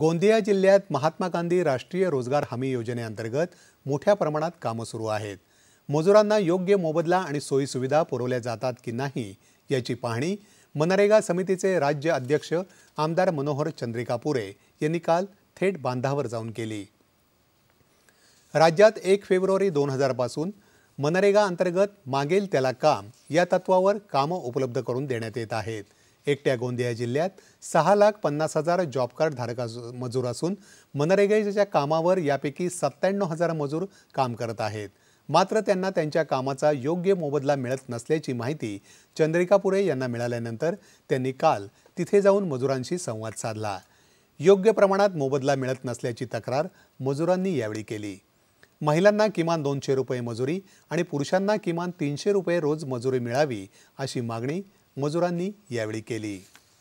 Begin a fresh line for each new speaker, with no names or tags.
गोंदिया जिल्ह्यात महात्मा गांधी राष्ट्रीय रोजगार हमी योजनेअंतर्गत मोठ्या प्रमाणात कामं सुरू आहेत मजुरांना योग्य मोबदला आणि सोयीसुविधा पुरवल्या जातात की नाही याची पाहणी मनरेगा समितीचे राज्य अध्यक्ष आमदार मनोहर चंद्रिका पुरे यांनी काल थेट बांधावर जाऊन केली राज्यात एक फेब्रुवारी दोन हजारपासून मनरेगा अंतर्गत मागेल त्याला काम या तत्वावर कामं उपलब्ध करून देण्यात येत आहेत एकट्या गोंदिया जिल्ह्यात सहा लाख पन्नास हजार जॉब कार्ड धारक मजूर असून मनरेगाच्या कामावर यापैकी सत्त्याण्णव हजार मजूर काम करत आहेत मात्र त्यांना त्यांच्या कामाचा योग्य मोबदला मिळत नसल्याची माहिती चंद्रिकापुरे यांना मिळाल्यानंतर त्यांनी काल तिथे जाऊन मजुरांशी संवाद साधला योग्य प्रमाणात मोबदला मिळत नसल्याची तक्रार मजुरांनी यावेळी केली महिलांना किमान दोनशे रुपये मजुरी आणि पुरुषांना किमान तीनशे रुपये रोज मजुरी मिळावी अशी मागणी मजुरांनी यावेळी केली